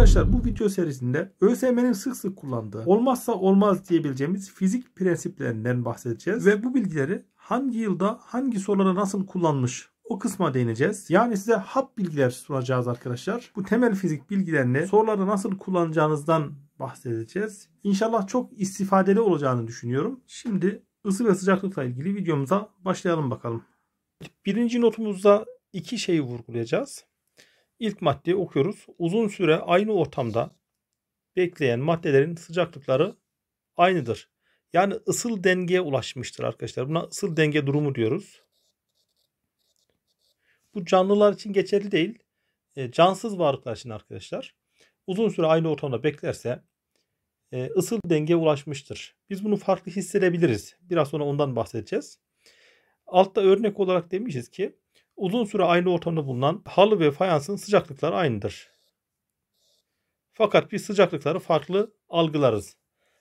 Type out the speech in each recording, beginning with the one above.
Arkadaşlar bu video serisinde ÖSYM'nin sık sık kullandığı olmazsa olmaz diyebileceğimiz fizik prensiplerinden bahsedeceğiz ve bu bilgileri hangi yılda hangi sorulara nasıl kullanmış o kısma değineceğiz. Yani size hap bilgiler sunacağız arkadaşlar. Bu temel fizik bilgilerini sorulara nasıl kullanacağınızdan bahsedeceğiz. İnşallah çok istifadeli olacağını düşünüyorum. Şimdi ısı ve sıcaklıkla ilgili videomuza başlayalım bakalım. Birinci notumuzda iki şeyi vurgulayacağız. İlk maddeyi okuyoruz. Uzun süre aynı ortamda bekleyen maddelerin sıcaklıkları aynıdır. Yani ısıl dengeye ulaşmıştır arkadaşlar. Buna ısıl denge durumu diyoruz. Bu canlılar için geçerli değil. E, cansız varlıklar için arkadaşlar. Uzun süre aynı ortamda beklerse e, ısıl dengeye ulaşmıştır. Biz bunu farklı hissedebiliriz. Biraz sonra ondan bahsedeceğiz. Altta örnek olarak demişiz ki Uzun süre aynı ortamda bulunan halı ve fayansın sıcaklıkları aynıdır. Fakat biz sıcaklıkları farklı algılarız.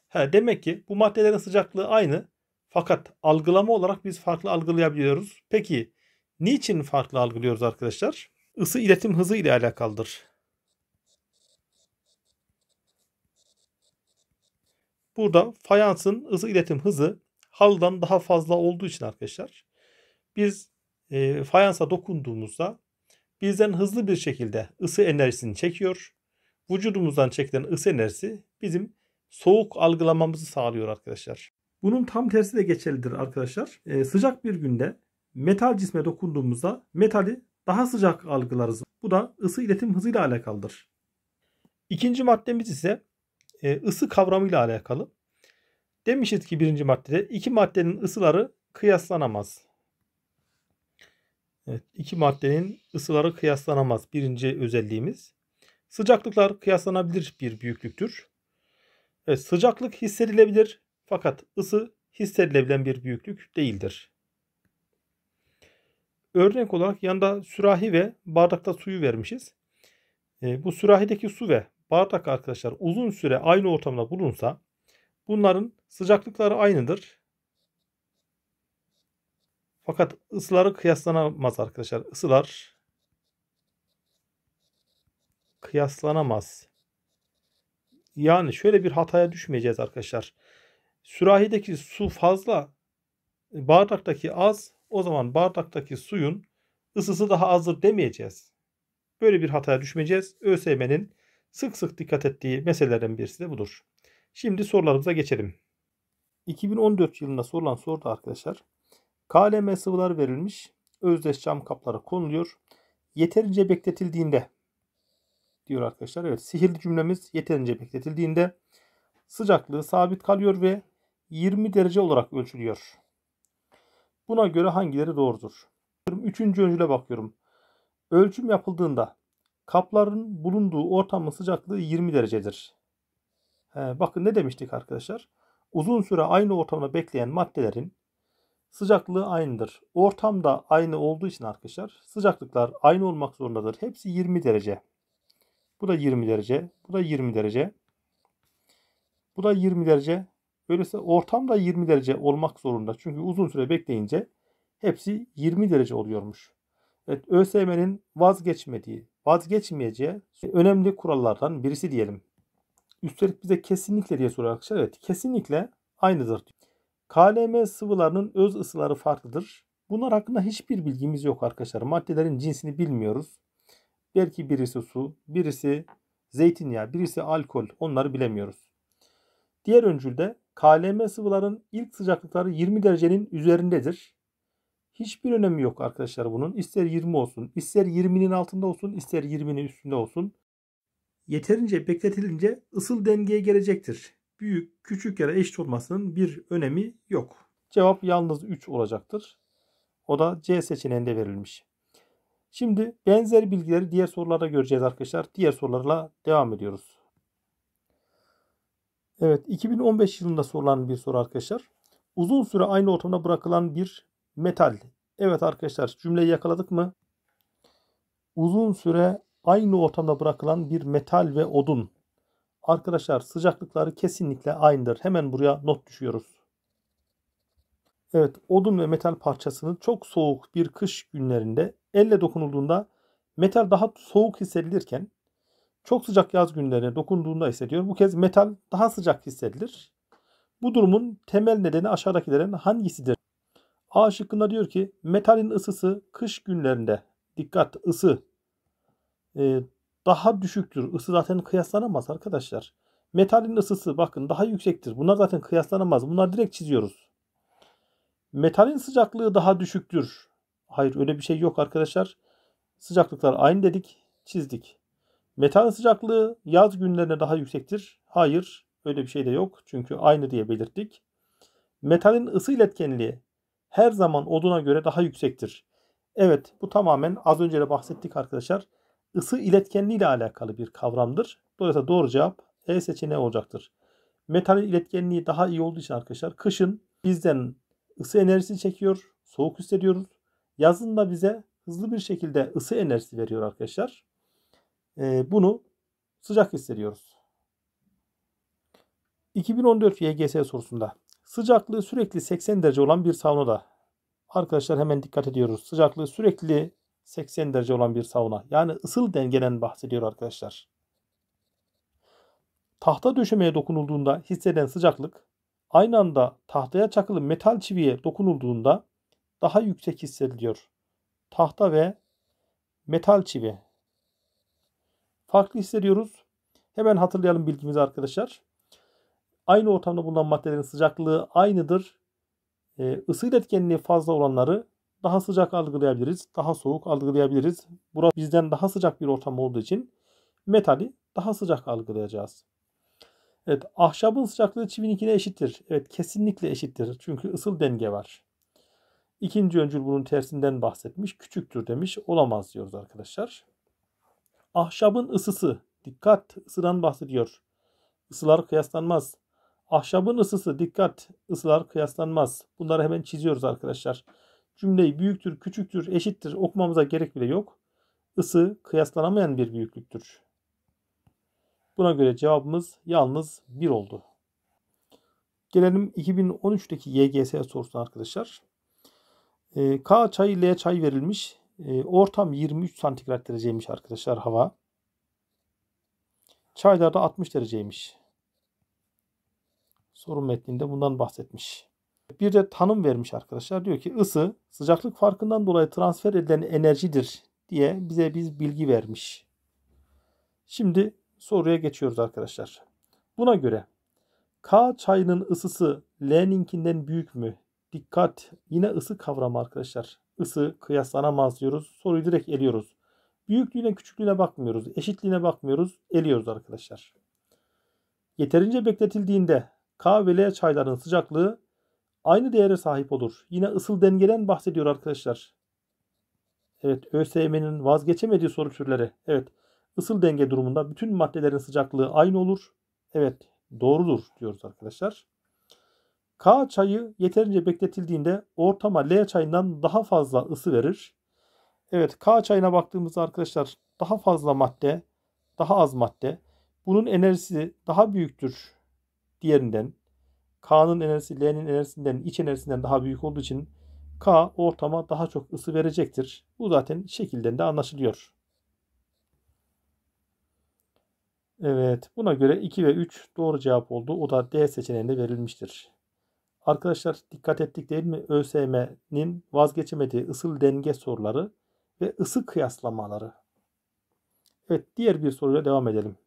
He, demek ki bu maddelerin sıcaklığı aynı fakat algılama olarak biz farklı algılayabiliyoruz. Peki niçin farklı algılıyoruz arkadaşlar? Isı iletim hızı ile alakalıdır. Burada fayansın ısı iletim hızı halıdan daha fazla olduğu için arkadaşlar biz e, fayansa dokunduğumuzda bizden hızlı bir şekilde ısı enerjisini çekiyor. Vücudumuzdan çekilen ısı enerjisi bizim soğuk algılamamızı sağlıyor arkadaşlar. Bunun tam tersi de geçerlidir arkadaşlar. E, sıcak bir günde metal cisme dokunduğumuzda metali daha sıcak algılarız. Bu da ısı iletim hızıyla alakalıdır. İkinci maddemiz ise e, ısı kavramıyla alakalı. Demişiz ki birinci maddede iki maddenin ısıları kıyaslanamaz. Evet, iki maddenin ısıları kıyaslanamaz. Birinci özelliğimiz. Sıcaklıklar kıyaslanabilir bir büyüklüktür. Evet, sıcaklık hissedilebilir fakat ısı hissedilebilen bir büyüklük değildir. Örnek olarak yanda sürahi ve bardakta suyu vermişiz. E, bu sürahideki su ve bardak arkadaşlar uzun süre aynı ortamda bulunsa bunların sıcaklıkları aynıdır fakat ısıları kıyaslanamaz arkadaşlar. Isılar kıyaslanamaz. Yani şöyle bir hataya düşmeyeceğiz arkadaşlar. Sürahideki su fazla, bardaktaki az. O zaman bardaktaki suyun ısısı daha azdır demeyeceğiz. Böyle bir hataya düşmeyeceğiz. ÖSYM'nin sık sık dikkat ettiği meselelerden birisi de budur. Şimdi sorularımıza geçelim. 2014 yılında sorulan soruda arkadaşlar KLM sıvılar verilmiş. Özdeş cam kaplara konuluyor. Yeterince bekletildiğinde diyor arkadaşlar. Evet sihirli cümlemiz yeterince bekletildiğinde sıcaklığı sabit kalıyor ve 20 derece olarak ölçülüyor. Buna göre hangileri doğrudur? Üçüncü öncüle bakıyorum. Ölçüm yapıldığında kapların bulunduğu ortamın sıcaklığı 20 derecedir. He, bakın ne demiştik arkadaşlar? Uzun süre aynı ortamda bekleyen maddelerin sıcaklığı aynıdır. Ortam da aynı olduğu için arkadaşlar sıcaklıklar aynı olmak zorundadır. Hepsi 20 derece. Bu da 20 derece. Bu da 20 derece. Bu da 20 derece. Öyleyse ortam da 20 derece olmak zorunda. Çünkü uzun süre bekleyince hepsi 20 derece oluyormuş. Evet, ÖSYM'nin vazgeçmediği, vazgeçmeyeceği önemli kurallardan birisi diyelim. Üstelik bize kesinlikle diye soruyor arkadaşlar. Evet kesinlikle aynıdır. KLM sıvılarının öz ısıları farklıdır. Bunlar hakkında hiçbir bilgimiz yok arkadaşlar. Maddelerin cinsini bilmiyoruz. Belki birisi su, birisi zeytinyağı, birisi alkol. Onları bilemiyoruz. Diğer öncülde KLM sıvıların ilk sıcaklıkları 20 derecenin üzerindedir. Hiçbir önemi yok arkadaşlar bunun. İster 20 olsun, ister 20'nin altında olsun, ister 20'nin üstünde olsun. Yeterince bekletilince ısıl dengeye gelecektir büyük, küçük ya da eşit olmasının bir önemi yok. Cevap yalnız 3 olacaktır. O da C seçeneğinde verilmiş. Şimdi benzer bilgileri diğer sorularda göreceğiz arkadaşlar. Diğer sorularla devam ediyoruz. Evet 2015 yılında sorulan bir soru arkadaşlar. Uzun süre aynı ortamda bırakılan bir metal. Evet arkadaşlar cümleyi yakaladık mı? Uzun süre aynı ortamda bırakılan bir metal ve odun. Arkadaşlar sıcaklıkları kesinlikle aynıdır. Hemen buraya not düşüyoruz. Evet odun ve metal parçasının çok soğuk bir kış günlerinde elle dokunulduğunda metal daha soğuk hissedilirken çok sıcak yaz günlerine dokunduğunda hissediyor. Bu kez metal daha sıcak hissedilir. Bu durumun temel nedeni aşağıdakilerin hangisidir? A şıkkında diyor ki metalin ısısı kış günlerinde dikkat ısı e, daha düşüktür. Isı zaten kıyaslanamaz arkadaşlar. Metalin ısısı bakın daha yüksektir. Bunlar zaten kıyaslanamaz. Bunlar direkt çiziyoruz. Metalin sıcaklığı daha düşüktür. Hayır öyle bir şey yok arkadaşlar. Sıcaklıklar aynı dedik, çizdik. Metalin sıcaklığı yaz günlerine daha yüksektir. Hayır öyle bir şey de yok. Çünkü aynı diye belirttik. Metalin ısı iletkenliği her zaman oduna göre daha yüksektir. Evet bu tamamen az önce de bahsettik arkadaşlar ısı iletkenliği ile alakalı bir kavramdır. Dolayısıyla doğru cevap E seçeneği olacaktır. Metal iletkenliği daha iyi olduğu için arkadaşlar kışın bizden ısı enerjisi çekiyor, soğuk hissediyoruz. Yazın da bize hızlı bir şekilde ısı enerjisi veriyor arkadaşlar. Ee, bunu sıcak hissediyoruz. 2014 YGS sorusunda sıcaklığı sürekli 80 derece olan bir saunada arkadaşlar hemen dikkat ediyoruz. Sıcaklığı sürekli 80 derece olan bir sauna. Yani ısıl dengeden bahsediyor arkadaşlar. Tahta döşemeye dokunulduğunda hisseden sıcaklık aynı anda tahtaya çakılı metal çiviye dokunulduğunda daha yüksek hissediliyor. Tahta ve metal çivi. Farklı hissediyoruz. Hemen hatırlayalım bilgimizi arkadaşlar. Aynı ortamda bulunan maddelerin sıcaklığı aynıdır. Isı ee, iletkenliği fazla olanları daha sıcak algılayabiliriz, daha soğuk algılayabiliriz. Burası bizden daha sıcak bir ortam olduğu için metali daha sıcak algılayacağız. Evet, ahşabın sıcaklığı çivininkine eşittir. Evet, kesinlikle eşittir. Çünkü ısıl denge var. İkinci öncül bunun tersinden bahsetmiş. Küçüktür demiş. Olamaz diyoruz arkadaşlar. Ahşabın ısısı. Dikkat ısıdan bahsediyor. Isılar kıyaslanmaz. Ahşabın ısısı. Dikkat ısılar kıyaslanmaz. Bunları hemen çiziyoruz arkadaşlar. Cümleyi büyüktür, küçüktür, eşittir okumamıza gerek bile yok. Isı kıyaslanamayan bir büyüklüktür. Buna göre cevabımız yalnız 1 oldu. Gelelim 2013'teki YGS sorusuna arkadaşlar. Ee, K çay, L çay verilmiş. Ee, ortam 23 santigrat dereceymiş arkadaşlar hava. Çaylarda 60 dereceymiş. Soru metninde bundan bahsetmiş. Bir de tanım vermiş arkadaşlar. Diyor ki ısı sıcaklık farkından dolayı transfer edilen enerjidir diye bize biz bilgi vermiş. Şimdi soruya geçiyoruz arkadaşlar. Buna göre K çayının ısısı L'ninkinden büyük mü? Dikkat yine ısı kavramı arkadaşlar. Isı kıyaslanamaz diyoruz. Soruyu direkt eliyoruz. Büyüklüğüne küçüklüğüne bakmıyoruz. Eşitliğine bakmıyoruz. Eliyoruz arkadaşlar. Yeterince bekletildiğinde K ve L çayların sıcaklığı aynı değere sahip olur. Yine ısıl dengeden bahsediyor arkadaşlar. Evet ÖSYM'nin vazgeçemediği soru türleri. Evet ısıl denge durumunda bütün maddelerin sıcaklığı aynı olur. Evet doğrudur diyoruz arkadaşlar. K çayı yeterince bekletildiğinde ortama L çayından daha fazla ısı verir. Evet K çayına baktığımızda arkadaşlar daha fazla madde, daha az madde. Bunun enerjisi daha büyüktür diğerinden. K'nın enerjisi L'nin enerjisinden iç enerjisinden daha büyük olduğu için K ortama daha çok ısı verecektir. Bu zaten şekilden de anlaşılıyor. Evet buna göre 2 ve 3 doğru cevap oldu. O da D seçeneğinde verilmiştir. Arkadaşlar dikkat ettik değil mi? ÖSYM'nin vazgeçemediği ısı denge soruları ve ısı kıyaslamaları. Evet diğer bir soruya devam edelim.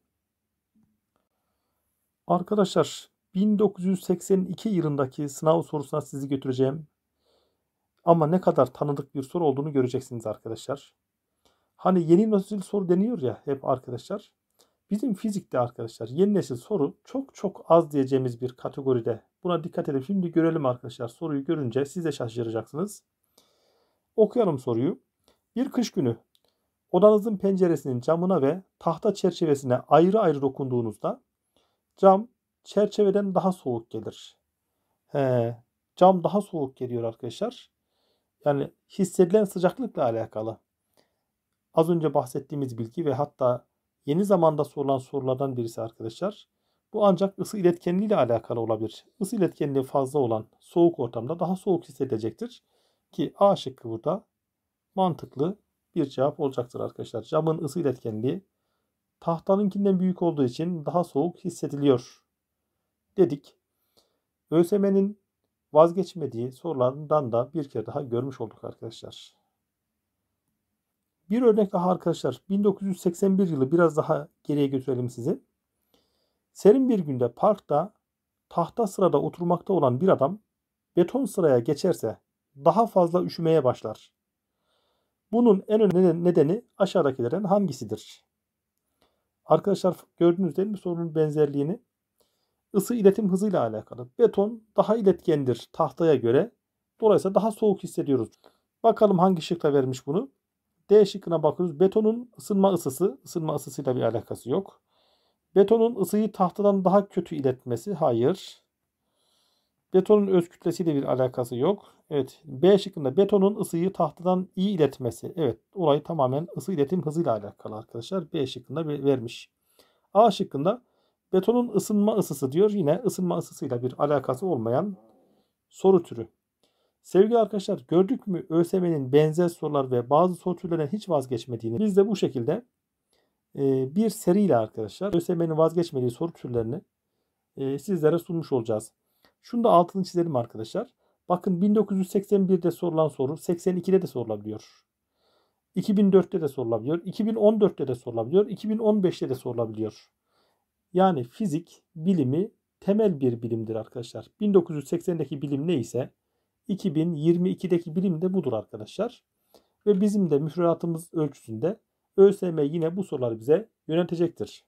Arkadaşlar 1982 yılındaki sınav sorusuna sizi götüreceğim. Ama ne kadar tanıdık bir soru olduğunu göreceksiniz arkadaşlar. Hani yeni nesil soru deniyor ya hep arkadaşlar. Bizim fizikte arkadaşlar yeni nesil soru çok çok az diyeceğimiz bir kategoride. Buna dikkat edin. Şimdi görelim arkadaşlar soruyu görünce siz de şaşıracaksınız. Okuyalım soruyu. Bir kış günü odanızın penceresinin camına ve tahta çerçevesine ayrı ayrı dokunduğunuzda cam çerçeveden daha soğuk gelir. He, cam daha soğuk geliyor arkadaşlar. Yani hissedilen sıcaklıkla alakalı. Az önce bahsettiğimiz bilgi ve hatta yeni zamanda sorulan sorulardan birisi arkadaşlar. Bu ancak ısı iletkenliği ile alakalı olabilir. Isı iletkenliği fazla olan soğuk ortamda daha soğuk hissedilecektir. Ki A şıkkı burada mantıklı bir cevap olacaktır arkadaşlar. Camın ısı iletkenliği tahtanınkinden büyük olduğu için daha soğuk hissediliyor dedik. ÖSM'nin vazgeçmediği sorulardan da bir kere daha görmüş olduk arkadaşlar. Bir örnek daha arkadaşlar. 1981 yılı biraz daha geriye götürelim sizi. Serin bir günde parkta tahta sırada oturmakta olan bir adam beton sıraya geçerse daha fazla üşümeye başlar. Bunun en önemli nedeni aşağıdakilerden hangisidir? Arkadaşlar gördünüz değil mi sorunun benzerliğini? ısı iletim hızıyla alakalı. Beton daha iletkendir tahtaya göre. Dolayısıyla daha soğuk hissediyoruz. Bakalım hangi şıkta vermiş bunu. D şıkkına bakıyoruz. Betonun ısınma ısısı, ısınma ısısıyla bir alakası yok. Betonun ısıyı tahtadan daha kötü iletmesi, hayır. Betonun öz kütlesiyle bir alakası yok. Evet, B şıkkında betonun ısıyı tahtadan iyi iletmesi. Evet, olay tamamen ısı iletim hızıyla alakalı arkadaşlar. B şıkkında vermiş. A şıkkında Betonun ısınma ısısı diyor. Yine ısınma ısısıyla bir alakası olmayan soru türü. Sevgili arkadaşlar gördük mü ÖSYM'nin benzer sorular ve bazı soru türlerinden hiç vazgeçmediğini. Biz de bu şekilde e, bir seriyle arkadaşlar ÖSYM'nin vazgeçmediği soru türlerini e, sizlere sunmuş olacağız. Şunu da altını çizelim arkadaşlar. Bakın 1981'de sorulan soru 82'de de sorulabiliyor. 2004'te de sorulabiliyor. 2014'te de sorulabiliyor. 2015'te de sorulabiliyor. Yani fizik bilimi temel bir bilimdir arkadaşlar. 1980'deki bilim neyse 2022'deki bilim de budur arkadaşlar. Ve bizim de müfredatımız ölçüsünde ÖSM yine bu soruları bize yöneltecektir.